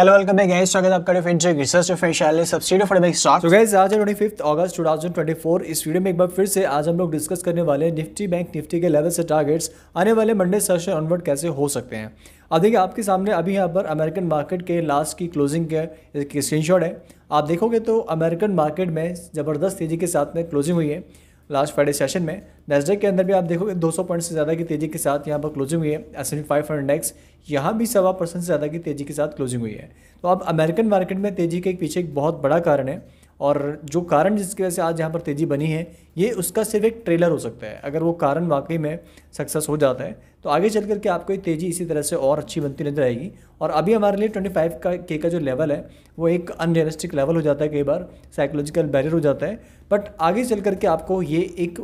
Hello welcome back guys स्वागत है आपका defencer research differential subsidy for bank stock so guys आज है 25 अगस्त 2024 इस वीडियो में एक बार फिर से आज हम लोग डिस्कस करने वाले हैं निफ्टी बैंक निफ्टी के लेवल से टारगेट्स आने वाले मंडे सेशन ऑनवर्ड कैसे हो सकते हैं अब देखिए आपके सामने अभी यहाँ पर अमेरिकन मार्केट के लास्ट की क्लोजिंग के स्क्रीनशॉट है आप देखोगे तो अमेरिकन मार्केट में ज़बरदस्त तेज़ी के साथ में क्लोजिंग हुई है लास्ट फ्राइडे सेशन में नेस्डेक के अंदर भी आप देखोगे 200 पॉइंट से ज़्यादा की तेज़ी के साथ यहाँ पर क्लोजिंग हुई है S N five hundred index यहाँ भी सवा परसेंट से ज़्यादा की तेज़ी के साथ क्लोजिंग हुई है तो अब अमेरिकन मार्केट में तेज़ी के पीछे एक बहुत बड़ा कारण है और जो कारण जिसकी वजह से आज यहाँ पर तेज़ी बनी है ये उसका सिर्फ एक ट्रेलर हो सकता है अगर वो कारण वाकई में सक्सेस हो जाता है तो आगे चल करके आपको ये तेज़ी इसी तरह से और अच्छी बनती नजर आएगी और अभी हमारे लिए 25 का के का जो लेवल है वो एक अनरियलिस्टिक लेवल हो जाता है कई बार साइकोलॉजिकल बैरियर हो जाता है बट आगे चल करके आपको ये एक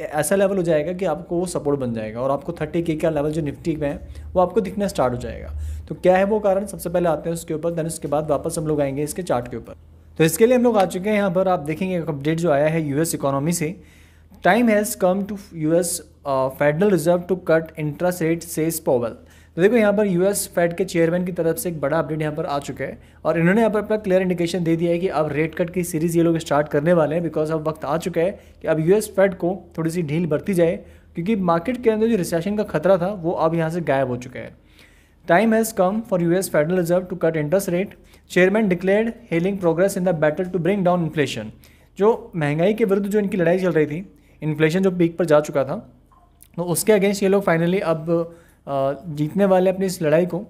ऐसा लेवल हो जाएगा कि आपको वो सपोर्ट बन जाएगा और आपको थर्टी के का लेवल जो निफ्टी में है वो आपको दिखना स्टार्ट हो जाएगा तो क्या है वो कारण सबसे पहले आते हैं उसके ऊपर दैन उसके बाद वापस हम लोग आएंगे इसके चार्ट के ऊपर तो इसके लिए हम लोग आ चुके हैं यहाँ पर आप देखेंगे एक अपडेट जो आया है यूएस इकोनॉमी से time has come to US federal reserve to cut interest rate says Powell तो देखो यहाँ पर यूएस फेड के चेयरमैन की तरफ से एक बड़ा अपडेट यहाँ पर आ चुका है और इन्होंने यहाँ पर अपना क्लियर इंडिकेशन दे दिया है कि अब रेट कट की सीरीज़ ये लोग स्टार्ट करने वाले हैं बिकॉज अब वक्त आ चुका है कि अब यूएस फेड को थोड़ी सी ढील बरती जाए क्योंकि मार्केट के अंदर जो रिसेशन का खतरा था वो अब यहाँ से गायब हो चुका है Time has come for US Federal Reserve to cut interest rate. Chairman declared hailing progress in the battle to bring down inflation. जो महंगाई के विरुद्ध जो इनकी लड़ाई चल रही थी इन्फ्लेशन जो पीक पर जा चुका था तो उसके अगेंस्ट ये लोग फाइनली अब जीतने वाले अपनी इस लड़ाई को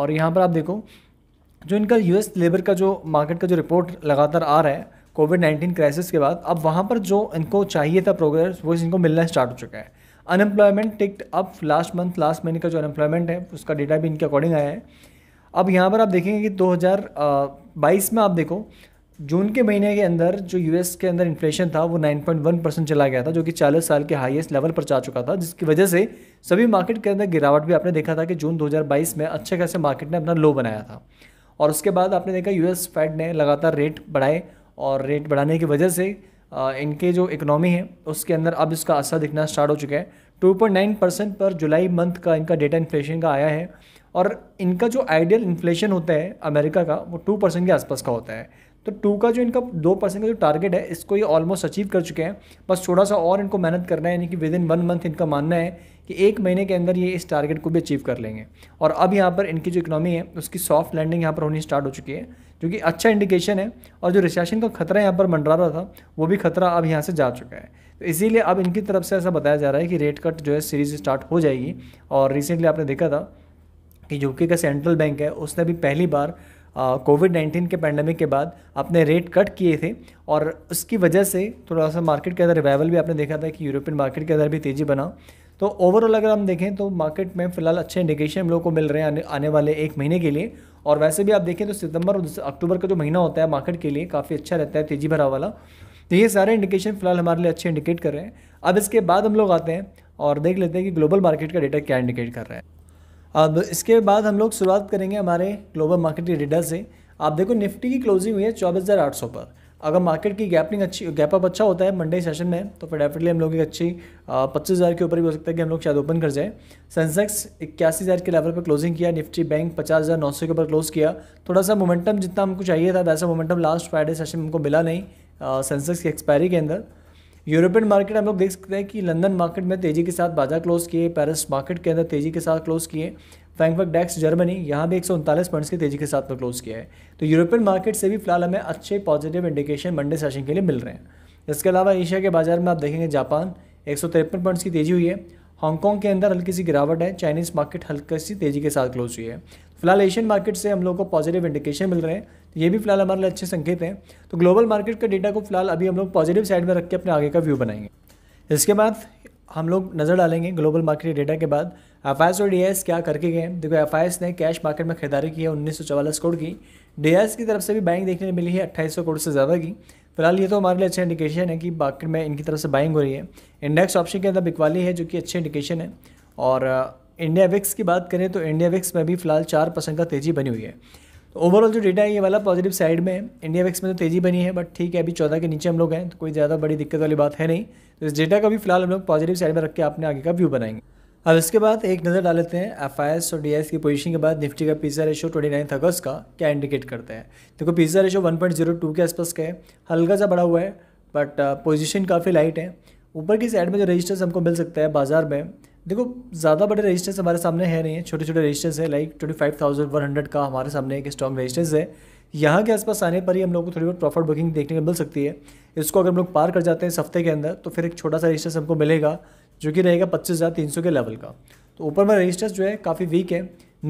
और यहाँ पर आप देखो जो इनका एस लेबर का जो मार्केट का जो रिपोर्ट लगातार आ रहा है कोविड नाइन्टीन क्राइसिस के बाद अब वहाँ पर जो इनको चाहिए था प्रोग्रेस वो इनको मिलना स्टार्ट हो चुका है unemployment ticked up last month last महीने का जो अनएम्प्लॉयमेंट है उसका डेटा भी इनके अकॉर्डिंग आया है अब यहाँ पर आप देखेंगे कि 2022 में आप देखो जून के महीने के अंदर जो यूएस के अंदर इन्फ्लेशन था वो 9.1 परसेंट चला गया था जो कि 40 साल के हाईएस्ट लेवल पर जा चुका था जिसकी वजह से सभी मार्केट के अंदर गिरावट भी आपने देखा था कि जून 2022 में अच्छे खासे मार्केट ने अपना लो बनाया था और उसके बाद आपने देखा यूएस फेड ने लगातार रेट बढ़ाए और रेट बढ़ाने की वजह से इनके जो इकनॉमी है उसके अंदर अब इसका असर दिखना स्टार्ट हो चुका है नाइन परसेंट पर जुलाई मंथ का इनका डेटा इन्फ्लेशन का आया है और इनका जो आइडियल इन्फ्लेशन होता है अमेरिका का वो टू परसेंट के आसपास का होता है तो टू का जो इनका दो परसेंट का जो टारगेट है इसको ये ऑलमोस्ट अचीव कर चुके हैं बस थोड़ा सा और इनको मेहनत करना है यानी कि विद इन वन मंथ इनका मानना है कि एक महीने के अंदर ये इस टारगेट को भी अचीव कर लेंगे और अब यहाँ पर इनकी जो इकनॉमी है उसकी सॉफ्ट लैंडिंग यहाँ पर होनी स्टार्ट हो चुकी है जो कि अच्छा इंडिकेशन है और जो रिसेशन का खतरा यहाँ पर मंडरा रहा था वो भी खतरा अब यहाँ से जा चुका है तो इसीलिए अब इनकी तरफ से ऐसा बताया जा रहा है कि रेट कट जो है सीरीज स्टार्ट हो जाएगी और रिसेंटली आपने देखा था कि यूके का सेंट्रल बैंक है उसने भी पहली बार कोविड नाइन्टीन के पैंडमिक के बाद अपने रेट कट किए थे और उसकी वजह से थोड़ा सा मार्केट के अंदर रिवाइवल भी आपने देखा था कि यूरोपियन मार्केट के अंदर भी तेज़ी बना तो ओवरऑल अगर हम देखें तो मार्केट में फिलहाल अच्छे इंडिकेशन हम लोग को मिल रहे हैं आने, वाले एक महीने के लिए और वैसे भी आप देखें तो सितंबर और अक्टूबर का जो महीना होता है मार्केट के लिए काफ़ी अच्छा रहता है तेज़ी भरा वाला तो ये सारे इंडिकेशन फिलहाल हमारे लिए अच्छे इंडिकेट कर रहे हैं अब इसके बाद हम लोग आते हैं और देख लेते हैं कि ग्लोबल मार्केट का डेटा क्या इंडिकेट कर रहा है अब इसके बाद हम लोग शुरुआत करेंगे हमारे ग्लोबल मार्केट के डेटा से आप देखो निफ्टी की क्लोजिंग हुई है चौबीस हज़ार आठ सौ पर अगर मार्केट की गैपनिंग अच्छी गैप अप अच्छा होता है मंडे सेशन में तो फिर डेफिनेटली हम लोग एक अच्छी पच्चीस हज़ार के ऊपर भी हो सकता है कि हम लोग शायद ओपन कर जाए सेंसेक्स इक्यासी हज़ार के लेवल पर क्लोजिंग किया निफ्टी बैंक पचास हज़ार नौ सौ के ऊपर क्लोज किया थोड़ा सा मोमेंटम जितना हमको चाहिए था वैसा मोमेंटम लास्ट फ्राइडे सेशन में हमको मिला नहीं सेंसेक्स की एक्सपायरी के अंदर यूरोपियन मार्केट हम लोग देख सकते हैं कि लंदन मार्केट में तेज़ी के साथ बाजार क्लोज किए पेरिस मार्केट के अंदर तेज़ी के साथ क्लोज किए फ्रैंकफर्ट डैक्स जर्मनी यहाँ भी एक पॉइंट्स की तेज़ी के साथ में क्लोज किया है तो यूरोपियन मार्केट से भी फिलहाल हमें अच्छे पॉजिटिव इंडिकेशन मंडे सेशन के लिए मिल रहे हैं इसके अलावा एशिया के बाजार में आप देखेंगे जापान एक पॉइंट्स की तेज़ी हुई है हांगकॉन्ग के अंदर हल्की सी गिरावट है चाइनीज़ मार्केट हल्की सी तेज़ी के साथ क्लोज हुई है फिलहाल एशियन मार्केट से हम लोग को पॉजिटिव इंडिकेशन मिल रहे हैं तो ये भी फिलहाल हमारे लिए अच्छे संकेत हैं तो ग्लोबल मार्केट का डेटा को फिलहाल अभी हम लोग पॉजिटिव साइड में रख के अपने आगे का व्यू बनाएंगे इसके बाद हम लोग नज़र डालेंगे ग्लोबल मार्केट डेटा के बाद एफ और डी क्या करके गए देखो एफ ने कैश मार्केट में खरीदारी की है उन्नीस करोड़ की डी की तरफ से भी बाइंग देखने मिली है अट्ठाईस करोड़ से ज़्यादा की फिलहाल ये तो हमारे लिए अच्छा इंडिकेशन है कि मार्केट में इनकी तरफ से बाइंग हो रही है इंडेक्स ऑप्शन के अंदर बिकवाली है जो कि अच्छी इंडिकेशन है और इंडिया वैक्स की बात करें तो इंडिया विक्स में भी फिलहाल चार परसेंट का तेज़ी बनी हुई है तो ओवरऑल जो डेटा है ये वाला पॉजिटिव साइड में है इंडिया वैक्स में तो तेज़ी बनी है बट ठीक है अभी चौदह के नीचे हम लोग हैं तो कोई ज़्यादा बड़ी दिक्कत वाली बात है नहीं तो इस डेटा का भी फिलहाल हम लोग पॉजिटिव साइड में रख के अपने आगे का व्यू बनाएंगे अब इसके बाद एक नज़र डाल लेते हैं एफ और डी की पोजीशन के बाद निफ्टी का पिज़्जा रेशो ट्वेंटी नाइन्थ अगस्त का क्या इंडिकेट करता है देखो पिज़्जा रेशो टू के आसपास का है हल्का सा बढ़ा हुआ है बट पोजीशन काफ़ी लाइट है ऊपर की साइड में जो रजिस्टर्स हमको मिल सकता है बाजार में देखो ज़्यादा बड़े रजिस्टर्स हमारे सामने है नहीं है छोटे छोटे रजिस्टर्स है like twenty five thousand one hundred का हमारे सामने एक स्ट्रॉग रजिस्टर्स है यहाँ के आसपास आने पर ही हम लोग को थोड़ी बहुत प्रॉफिट बुकिंग देखने को मिल सकती है इसको अगर हम लोग पार कर जाते हैं इस हफ्ते के अंदर तो फिर एक छोटा सा रजिस्टर्स हमको मिलेगा जो कि रहेगा पच्चीस हज़ार तीन सौ के लेवल का तो ऊपर में रजिस्टर्स जो है काफ़ी वीक है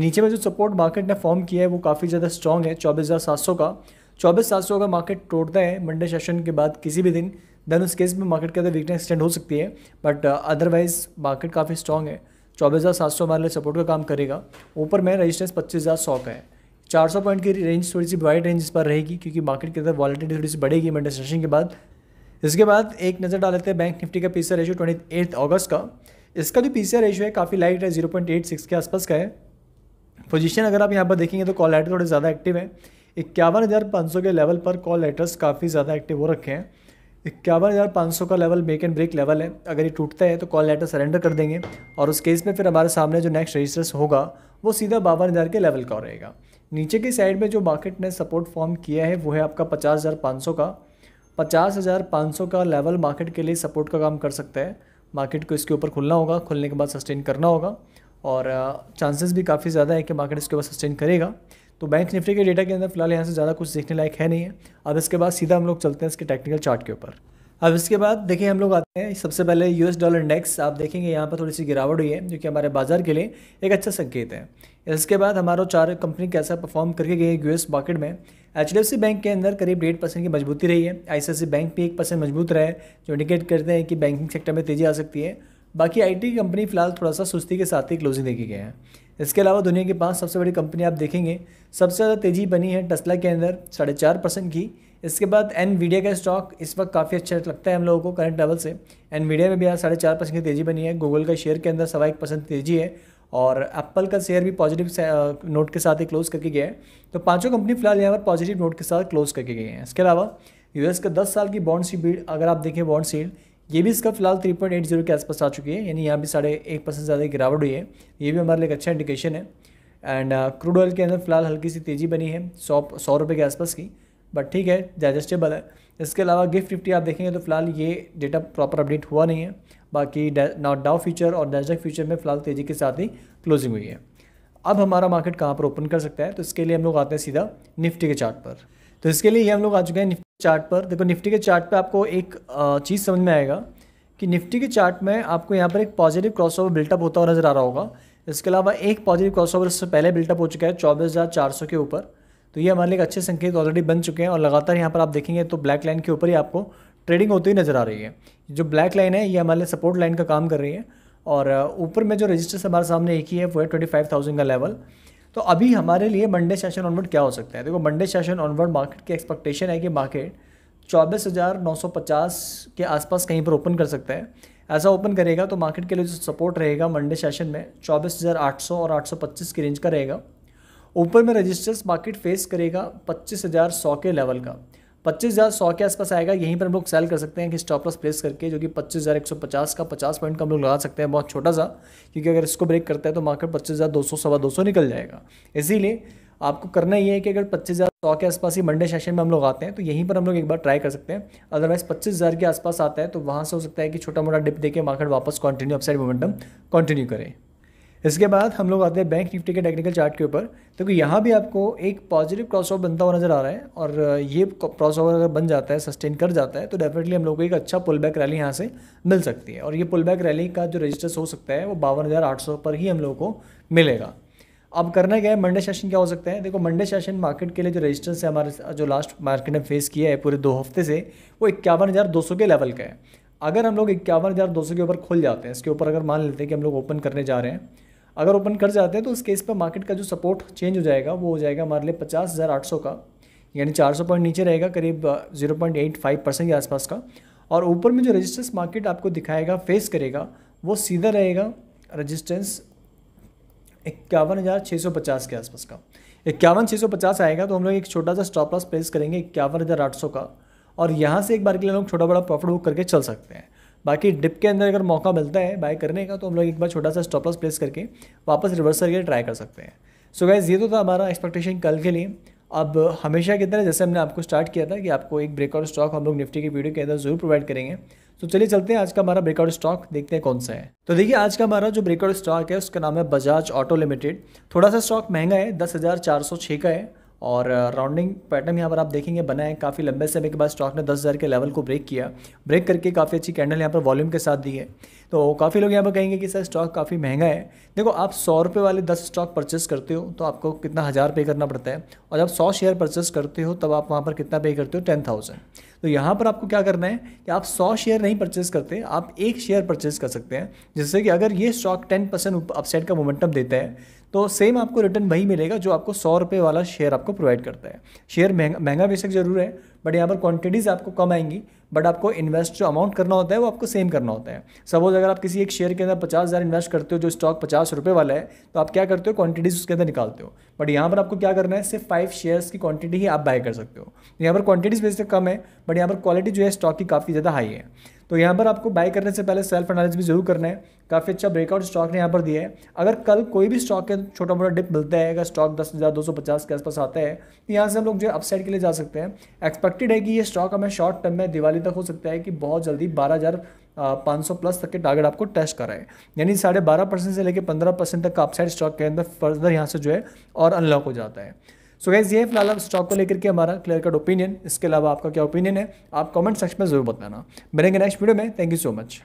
नीचे में जो सपोर्ट मार्केट ने फॉर्म किया है वो काफ़ी ज़्यादा स्ट्रॉन्ग है चौबीस हज़ार सात सौ का चौबीस सात सौ का मार्केट टूटता है मंडे सेशन के बाद किसी भी दिन देन उस केस में मार्केट के अंदर वीकनेस एक्सटेंड हो सकती है बट अदरवाइज मार्केट काफ़ी स्ट्रॉन्ग है चौबीस हज़ार सात सौ हमारे लिए सपोर्ट का काम करेगा ऊपर में रजिस्टेंस पच्चीस हज़ार सौ का है चार सौ पॉइंट की रेंज थोड़ी सी वाइड रेंज इस पर रहेगी क्योंकि मार्केट के अंदर वॉलिटी थोड़ी सी बढ़ेगी मेडिटेशन के बाद इसके बाद एक नज़र डाल लेते हैं बैंक निफ्टी का P ratio twenty eight August का इसका जो पी रेशियो है काफ़ी लाइट है जीरो पॉइंट एट सिक्स के आसपास का है पोजीशन अगर आप यहाँ पर देखेंगे तो कॉल लेटर थोड़े ज़्यादा एक्टिव है इक्यावन हज़ार पाँच सौ के लेवल पर कॉल लेटर्स काफ़ी ज़्यादा एक्टिव हो रखे हैं इक्यावन हज़ार पाँच सौ का level make and break level है अगर ये टूटता है तो कॉल लेटर सरेंडर कर देंगे और उस केस में फिर हमारे सामने जो नेक्स्ट रजिस्टर्स होगा वो सीधा बावन हज़ार के लेवल का रहेगा नीचे की साइड में जो मार्केट ने सपोर्ट फॉर्म किया है वो है आपका पचास हज़ार पाँच सौ का पचास हज़ार पाँच सौ का लेवल मार्केट के लिए सपोर्ट का काम कर सकता है मार्केट को इसके ऊपर खुलना होगा खुलने के बाद सस्टेन करना होगा और चांसेस uh, भी काफ़ी ज़्यादा है कि मार्केट इसके ऊपर सस्टेन करेगा तो बैंक निफ्टी के डेटा के अंदर फिलहाल यहाँ से ज़्यादा कुछ देखने लायक है नहीं है अब इसके बाद सीधा हम लोग चलते हैं इसके टेक्निकल चार्ट के ऊपर अब इसके बाद देखिए हम लोग आते हैं सबसे पहले यूएस डॉलर इंडेक्स आप देखेंगे यहाँ पर थोड़ी सी गिरावट हुई है जो कि हमारे बाजार के लिए एक अच्छा संकेत है इसके बाद हमारा चार कंपनी कैसा परफॉर्म करके गई है यूएस मार्केट में एच बैंक के अंदर करीब डेढ़ परसेंट की मजबूती रही है आई बैंक भी एक परसेंट मजबूत रहे जो इंडिकेट करते हैं कि बैंकिंग सेक्टर में तेज़ी आ सकती है बाकी आईटी कंपनी फिलहाल थोड़ा सा सुस्ती के साथ ही क्लोजिंग देखे गए हैं इसके अलावा दुनिया के पाँच सबसे बड़ी कंपनी आप देखेंगे सबसे ज़्यादा तेज़ी बनी है टस्ला के अंदर साढ़े चार परसेंट की इसके बाद एन वीडिया का स्टॉक इस वक्त काफ़ी अच्छा लगता है हम लोगों को करंट लेवल से एन वीडिया में भी आज साढ़े चार परसेंट की तेज़ी बनी है गूगल का शेयर के अंदर सवा एक परसेंट तेज़ी है और एप्पल का शेयर भी पॉजिटिव नोट के साथ ही क्लोज करके गया है तो पांचों कंपनी फिलहाल यहाँ पर पॉजिटिव नोट के साथ क्लोज करके गए हैं इसके अलावा यूएस का दस साल की बॉन्ड सी अगर आप देखें बॉन्ड सील्ड ये भी इसका फिलहाल 3.80 के आसपास आ चुकी है यानी यहाँ भी साढ़े एक परसेंट ज़्यादा गिरावट हुई है ये भी हमारे लिए एक अच्छा इंडिकेशन है एंड क्रूड ऑयल के अंदर फिलहाल हल्की सी तेज़ी बनी है सौ सौ रुपये के आसपास की बट ठीक है डाइजेस्टेबल है इसके अलावा गिफ्ट फिफ्टी आप देखेंगे तो फिलहाल ये डेटा प्रॉपर अपडेट हुआ नहीं है बाकी नॉट डाउ फ्यूचर और नेस्डेक फ्यूचर में फिलहाल तेज़ी के साथ ही क्लोजिंग हुई है अब हमारा मार्केट कहाँ पर ओपन कर सकता है तो इसके लिए हम लोग आते हैं सीधा निफ्टी के चार्ट पर तो इसके लिए हम लोग आ चुके हैं चार्ट पर देखो निफ्टी के चार्ट पे आपको एक चीज़ समझ में आएगा कि निफ्टी के चार्ट में आपको यहाँ पर एक पॉजिटिव क्रॉसओवर बिल्टअप होता हुआ नज़र आ रहा होगा इसके अलावा एक पॉजिटिव क्रॉसओवर इससे पहले बिल्टअप हो चुका है चौबीस हज़ार चार सौ के ऊपर तो ये हमारे लिए अच्छे संकेत ऑलरेडी बन चुके हैं और लगातार यहाँ पर आप देखेंगे तो ब्लैक लाइन के ऊपर ही आपको ट्रेडिंग होती हुई नज़र आ रही है जो ब्लैक लाइन है ये हमारे लिए सपोर्ट लाइन का काम कर रही है और ऊपर में जो रजिस्टर्स हमारे सामने एक ही है वो है ट्वेंटी फाइव थाउजेंड का लेवल तो अभी हमारे लिए मंडे सेशन ऑनवर्ड क्या हो सकता है देखो मंडे सेशन ऑनवर्ड मार्केट की एक्सपेक्टेशन है कि मार्केट चौबीस हज़ार नौ सौ पचास के आसपास कहीं पर ओपन कर सकता है ऐसा ओपन करेगा तो मार्केट के लिए जो सपोर्ट रहेगा मंडे सेशन में चौबीस हज़ार आठ सौ और आठ सौ पच्चीस की रेंज का रहेगा ऊपर में रजिस्टर्स मार्केट फेस करेगा पच्चीस हज़ार सौ के लेवल का पच्चीस हज़ार सौ के आसपास आएगा यहीं पर हम लोग सेल कर सकते हैं कि स्टॉप लॉस प्लेस करके जो कि पच्चीस हज़ार एक सौ पचास का पचास पॉइंट का हम लोग लगा सकते हैं बहुत छोटा सा क्योंकि अगर इसको ब्रेक करता है तो मार्केट पच्चीस हज़ार दो सौ सवा दो सौ निकल जाएगा इसीलिए आपको करना ये है कि अगर पच्चीस हज़ार सौ के आसपास ही मंडे सेशन में हम लोग आते हैं तो यहीं पर हम लोग एक बार ट्राई कर सकते हैं अदरवाइज पच्चीस हज़ार के आसपास आता है तो वहाँ से हो सकता है कि छोटा मोटा डिप देके मार्केट वापस कंटिन्यू अपसाइड मोमेंटम कंटिन्यू करें इसके बाद हम लोग आते हैं बैंक निफ्टी के टेक्निकल चार्ट के ऊपर देखो यहाँ भी आपको एक पॉजिटिव क्रॉस ओवर बनता हुआ नजर आ रहा है और ये क्रॉस ओवर अगर बन जाता है सस्टेन कर जाता है तो डेफिनेटली हम लोग को एक अच्छा पुल बैक रैली यहाँ से मिल सकती है और ये पुल बैक रैली का जो रजिस्टर्स हो सकता है वो बावन पर ही हम लोग को मिलेगा अब करना क्या है मंडे सेशन क्या हो सकता है देखो मंडे सेशन मार्केट के लिए जो रजिस्टर्स है हमारे जो लास्ट मार्केट ने फेस किया है पूरे दो हफ्ते से वो इक्यावन हज़ार दो सौ के लेवल का है अगर हम लोग इक्यावन हज़ार दो सौ के ऊपर खुल जाते हैं इसके ऊपर अगर मान लेते हैं कि हम लोग ओपन करने जा रहे हैं अगर ओपन कर जाते हैं तो उस केस पर मार्केट का जो सपोर्ट चेंज हो जाएगा वो हो जाएगा हमारे लिए पचास हज़ार आठ सौ का यानी चार सौ पॉइंट नीचे रहेगा करीब zero point eight five percent के आसपास का और ऊपर में जो रजिस्टेंस मार्केट आपको दिखाएगा फेस करेगा वो सीधा रहेगा रजिस्टेंस इक्यावन हज़ार छः सौ पचास के आसपास का इक्यावन छः सौ पचास आएगा तो हम लोग एक छोटा सा स्टॉप लॉस प्लेस करेंगे इक्यावन हज़ार आठ सौ का और यहाँ से एक बार के लिए हम लोग छोटा बड़ा प्रॉफिट बुक करके चल सकते हैं बाकी डिप के अंदर अगर मौका मिलता है बाय करने का तो हम लोग एक बार छोटा सा स्टॉप लॉस प्लेस करके वापस रिवर्स करके ट्राई कर सकते हैं सो so गैस ये तो था हमारा एक्सपेक्टेशन कल के लिए अब हमेशा की तरह जैसे हमने आपको स्टार्ट किया था कि आपको एक ब्रेकआउट स्टॉक हम लोग निफ्टी की वीडियो के अंदर जरूर प्रोवाइड करेंगे तो चलिए चलते हैं आज का हमारा ब्रेकआउट स्टॉक देखते हैं कौन सा है तो देखिए आज का हमारा जो ब्रेकआउट स्टॉक है उसका नाम है बजाज ऑटो लिमिटेड थोड़ा सा स्टॉक महंगा है दस हज़ार चार सौ छः का है और राउंडिंग uh, पैटर्न यहाँ पर आप देखेंगे बना है काफ़ी लंबे समय के बाद स्टॉक ने 10000 के लेवल को ब्रेक किया ब्रेक करके काफ़ी अच्छी कैंडल यहाँ पर वॉल्यूम के साथ दी है तो काफ़ी लोग यहाँ पर कहेंगे कि सर स्टॉक काफ़ी महंगा है देखो आप सौ रुपये वाले दस स्टॉक परचेस करते हो तो आपको कितना हज़ार पे करना पड़ता है और जब सौ शेयर परचेस करते हो तब आप वहाँ पर कितना पे करते हो टेन थाउजेंड तो यहाँ पर आपको क्या करना है कि आप सौ शेयर नहीं परचेस करते आप एक शेयर परचेस कर सकते हैं जिससे कि अगर ये स्टॉक टेन परसेंट अपसाइड का मोमेंटम देता है तो सेम आपको रिटर्न वही मिलेगा जो आपको सौ रुपये वाला शेयर आपको प्रोवाइड करता है शेयर महंगा महंगा बेशक जरूर है बट यहाँ पर क्वांटिटीज़ आपको कम आएंगी बट आपको इन्वेस्ट जो अमाउंट करना होता है वो आपको सेम करना होता है सपोज अगर आप किसी एक शेयर के अंदर पचास हज़ार इन्वेस्ट करते हो जो स्टॉक पचास रुपये वाला है तो आप क्या करते हो क्वांटिटीज़ उसके अंदर निकालते हो बट यहाँ पर आपको क्या करना है सिर्फ फाइव शेयर्स की क्वांटिटी ही आप बाय कर सकते हो यहाँ पर क्वांटिटीज़ बेसिक कम है बट यहाँ पर क्वालिटी जो है स्टॉक की काफ़ी ज़्यादा हाई है तो यहाँ पर आपको बाय करने से पहले सेल्फ एनालिस भी जरूर करना है काफ़ी अच्छा ब्रेकआउट स्टॉक ने यहाँ पर दिया है अगर कल कोई भी स्टॉक के छोटा मोटा डिप मिलता है अगर स्टॉक दस हज़ार दो सौ पचास के आसपास आता है तो यहाँ से हम लोग जो अपसाइड के लिए जा सकते हैं एक्सपेक्टेड है कि ये स्टॉक हमें शॉर्ट टर्म में दिवाली तक हो सकता है कि बहुत जल्दी बारह हज़ार पाँच सौ प्लस तक के टारगेट आपको टेस्ट कराए यानी साढ़े बारह परसेंट से लेकर पंद्रह परसेंट तक का अपसाइड स्टॉक के अंदर फर्दर यहाँ से जो है और अनलॉक हो जाता है सो गैस ये फिलहाल स्टॉक को लेकर के हमारा क्लियर कट ओपिनियन इसके अलावा आपका क्या ओपिनियन है आप कमेंट सेक्शन में जरूर बताना मिलेंगे नेक्स्ट वीडियो में थैंक यू सो मच